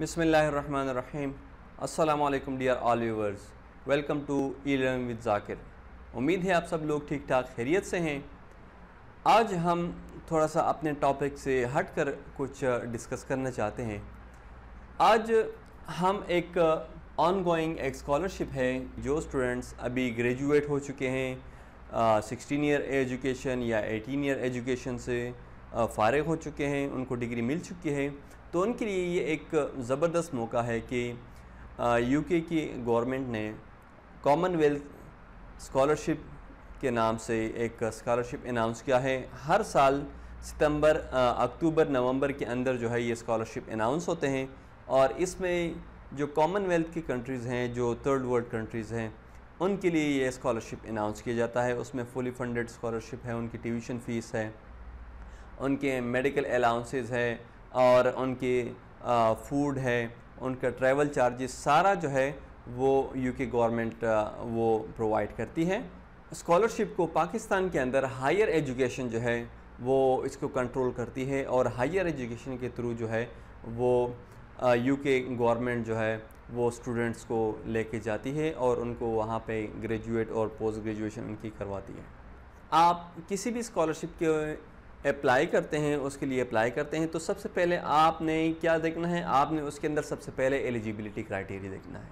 बिसमीम अल्लाम dear all viewers welcome to E learn with Zakir उम्मीद है आप सब लोग ठीक ठाक खैरियत से हैं आज हम थोड़ा सा अपने टॉपिक से हट कर कुछ डिस्कस करना चाहते हैं आज हम एक ऑन गोइंग एक स्कॉलरशिप है जो स्टूडेंट्स अभी ग्रेजुएट हो चुके हैं सिक्सटीन ईयर एजुकेशन या एटीन ईयर एजुकेशन से फ़ारग हो चुके हैं उनको डिग्री मिल चुकी है तो उनके लिए ये एक ज़बरदस्त मौका है कि यूके की गवर्नमेंट ने कॉमनवेल्थ स्कॉलरशिप के नाम से एक स्कॉलरशिप अनाउंस किया है हर साल सितंबर अक्टूबर नवंबर के अंदर जो है ये स्कॉलरशिप अनाउंस होते हैं और इसमें जो कॉमनवेल्थ की कंट्रीज़ हैं जो थर्ड वर्ल्ड कंट्रीज़ हैं उनके लिए ये स्कॉलरशिप अनाउंस किया जाता है उसमें फुली फंडेड स्कॉलरशिप है उनकी ट्यूशन फ़ीस है उनके मेडिकल अलाउंसेज है और उनके फूड है उनका ट्रैवल चार्जेस सारा जो है वो यूके गवर्नमेंट वो प्रोवाइड करती है स्कॉलरशिप को पाकिस्तान के अंदर हायर एजुकेशन जो है वो इसको कंट्रोल करती है और हायर एजुकेशन के थ्रू जो है वो यूके गवर्नमेंट जो है वो स्टूडेंट्स को लेके जाती है और उनको वहाँ पे ग्रेजुएट और पोस्ट ग्रेजुएशन उनकी करवाती है आप किसी भी स्कॉलरशिप के अप्लाई करते हैं उसके लिए अप्लाई करते हैं तो सबसे पहले आपने क्या देखना है आपने उसके अंदर सबसे पहले एलिजिबिलिटी क्राइटेरिया देखना है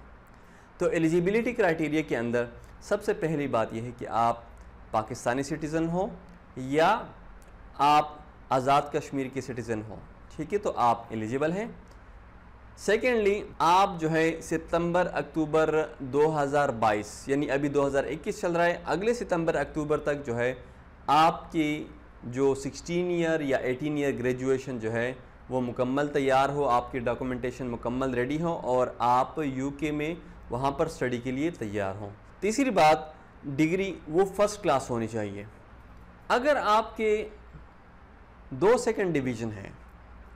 तो एलिजिबिलिटी क्राइटेरिया के अंदर सबसे पहली बात यह है कि आप पाकिस्तानी सिटीज़न हो या आप आज़ाद कश्मीर के सिटीज़न हो ठीक है तो आप एलिजिबल हैं सेकेंडली आप जो है सितंबर अक्टूबर 2022 यानी अभी 2021 चल रहा है अगले सितंबर अक्टूबर तक जो है आपकी जो 16 ईयर या 18 ईयर ग्रेजुएशन जो है वो मुकम्मल तैयार हो आपकी डॉक्यूमेंटेशन मुकम्मल रेडी हो और आप यूके में वहाँ पर स्टडी के लिए तैयार हों तीसरी बात डिग्री वो फर्स्ट क्लास होनी चाहिए अगर आपके दो सेकंड डिवीज़न है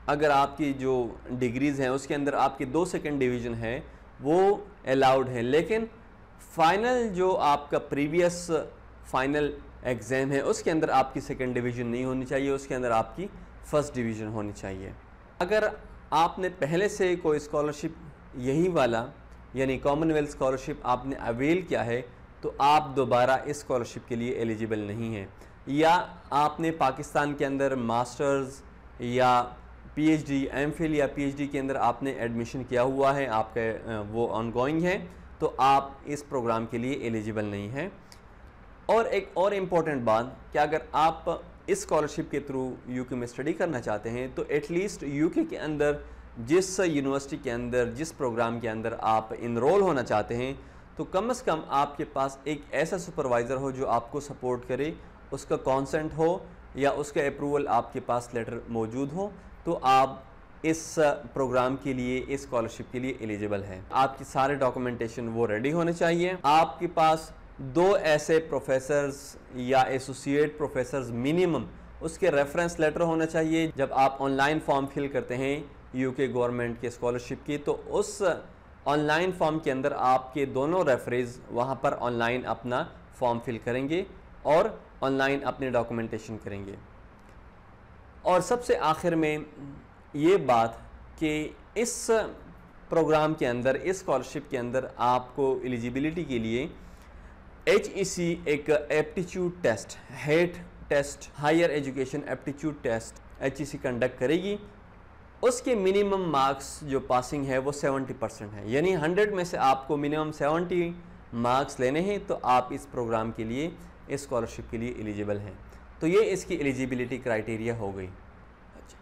अगर आपकी जो डिग्रीज़ हैं उसके अंदर आपके दो सेकंड डिवीज़न है वो अलाउड है लेकिन फाइनल जो आपका प्रीवियस फाइनल एग्ज़ाम है उसके अंदर आपकी सेकेंड डिवीज़न नहीं होनी चाहिए उसके अंदर आपकी फ़र्स्ट डिवीज़न होनी चाहिए अगर आपने पहले से कोई स्कॉलरशिप यही वाला यानी कॉमनवेल्थ स्कॉलरशिप आपने अवेल किया है तो आप दोबारा इस स्कॉलरशिप के लिए एलिजिबल नहीं हैं या आपने पाकिस्तान के अंदर मास्टर्स या पीएचडी एमफिल या पीएचडी के अंदर आपने एडमिशन किया हुआ है आपके वो ऑनगोइंग है तो आप इस प्रोग्राम के लिए एलिजिबल नहीं हैं और एक और इम्पॉर्टेंट बात कि अगर आप इस स्कॉलरशिप के थ्रू यूके में स्टडी करना चाहते हैं तो एटलीस्ट यूके के अंदर जिस यूनिवर्सिटी के अंदर जिस प्रोग्राम के अंदर आप इनरोल होना चाहते हैं तो कम से कम आपके पास एक ऐसा सुपरवाइज़र हो जो आपको सपोर्ट करे उसका कॉन्सेंट हो या उसका अप्रूवल आपके पास लेटर मौजूद हो तो आप इस प्रोग्राम के लिए इस स्कॉलरशिप के लिए एलिजिबल हैं आपके सारे डॉक्यूमेंटेशन वो रेडी होने चाहिए आपके पास दो ऐसे प्रोफेसर्स या एसोसिएट प्रोफेसर्स मिनिमम उसके रेफरेंस लेटर होना चाहिए जब आप ऑनलाइन फॉर्म फिल करते हैं यूके गवर्नमेंट के स्कॉलरशिप की तो उस ऑनलाइन फॉर्म के अंदर आपके दोनों रेफरेज वहाँ पर ऑनलाइन अपना फॉर्म फिल करेंगे और ऑनलाइन अपने डॉक्यूमेंटेशन करेंगे और सबसे आखिर में ये बात कि इस प्रोग्राम के अंदर इस स्कॉलरशिप के अंदर आपको एलिजिबिलिटी के लिए एच e एक aptitude test HAT test higher education aptitude test H conduct करेगी उसके मिनिमम मार्क्स जो पासिंग है वो 70 परसेंट है यानी 100 में से आपको मिनिमम 70 मार्क्स लेने हैं तो आप इस प्रोग्राम के लिए इस स्कॉलरशिप के लिए एलिजिबल हैं तो ये इसकी एलिजिबिलिटी क्राइटेरिया हो गई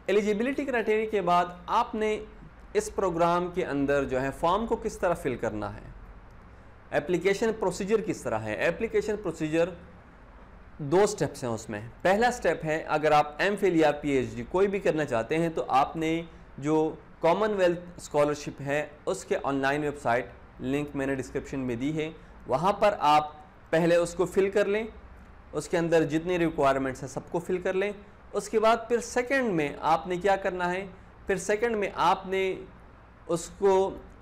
एलिजिबिलिटी क्राइटेरिया के बाद आपने इस प्रोग्राम के अंदर जो है फॉर्म को किस तरह फिल करना है एप्लीकेशन प्रोसीजर किस तरह है एप्लीकेशन प्रोसीजर दो स्टेप्स हैं उसमें पहला स्टेप है अगर आप एम फिल या पी कोई भी करना चाहते हैं तो आपने जो कॉमनवेल्थ स्कॉलरशिप है उसके ऑनलाइन वेबसाइट लिंक मैंने डिस्क्रिप्शन में दी है वहाँ पर आप पहले उसको फिल कर लें उसके अंदर जितनी रिक्वायरमेंट्स हैं सबको फिल कर लें उसके बाद फिर सेकंड में आपने क्या करना है फिर सेकंड में आपने उसको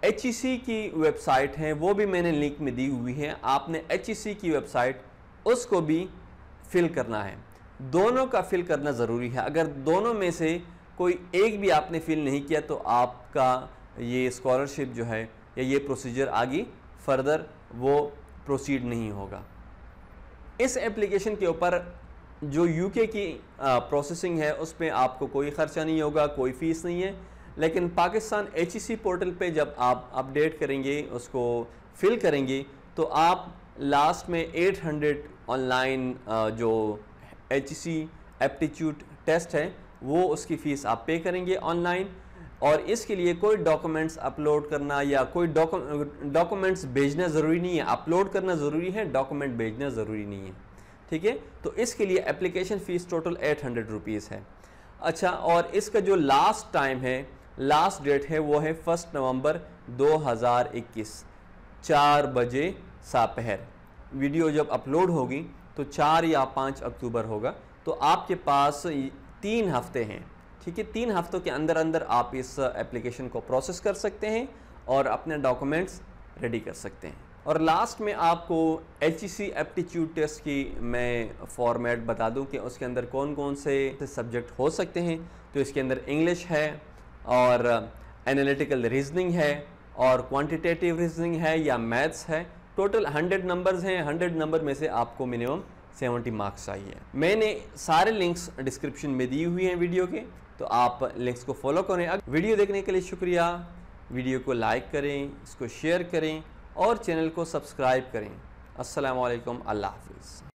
एच e की वेबसाइट है वो भी मैंने लिंक में दी हुई है आपने एच e की वेबसाइट उसको भी फिल करना है दोनों का फिल करना ज़रूरी है अगर दोनों में से कोई एक भी आपने फिल नहीं किया तो आपका ये स्कॉलरशिप जो है या ये प्रोसीजर आगे फर्दर वो प्रोसीड नहीं होगा इस एप्लीकेशन के ऊपर जो यूके की प्रोसेसिंग है उस पर आपको कोई ख़र्चा नहीं होगा कोई फ़ीस नहीं है लेकिन पाकिस्तान एच पोर्टल e पे जब आप अपडेट करेंगे उसको फिल करेंगे तो आप लास्ट में 800 ऑनलाइन जो एच एप्टीट्यूड टेस्ट है वो उसकी फ़ीस आप पे करेंगे ऑनलाइन और इसके लिए कोई डॉक्यूमेंट्स अपलोड करना या कोई डॉक्यूमेंट्स भेजना ज़रूरी नहीं है अपलोड करना ज़रूरी है डॉक्यूमेंट भेजना ज़रूरी नहीं है ठीक है तो इसके लिए application fees total eight hundred rupees है अच्छा और इसका जो लास्ट टाइम है लास्ट डेट है वो है फर्स्ट नवंबर 2021 चार बजे सापहर वीडियो जब अपलोड होगी तो चार या पाँच अक्टूबर होगा तो आपके पास तीन हफ्ते हैं ठीक है तीन हफ्तों के अंदर अंदर आप इस एप्लीकेशन को प्रोसेस कर सकते हैं और अपने डॉक्यूमेंट्स रेडी कर सकते हैं और लास्ट में आपको H E C aptitude test की मैं फॉर्मेट बता दूं कि उसके अंदर कौन कौन से सब्जेक्ट हो सकते हैं तो इसके अंदर इंग्लिश है और एनालिटिकल uh, रीजनिंग है और क्वांटिटेटिव रीजनिंग है या मैथ्स है टोटल 100 नंबर्स हैं 100 नंबर में से आपको मिनिमम 70 मार्क्स चाहिए मैंने सारे लिंक्स डिस्क्रिप्शन में दी हुई हैं वीडियो के तो आप लिंक्स को फॉलो करें वीडियो देखने के लिए शुक्रिया वीडियो को लाइक करें इसको शेयर करें और चैनल को सब्सक्राइब करें असलकम अल्लाह हाफिज़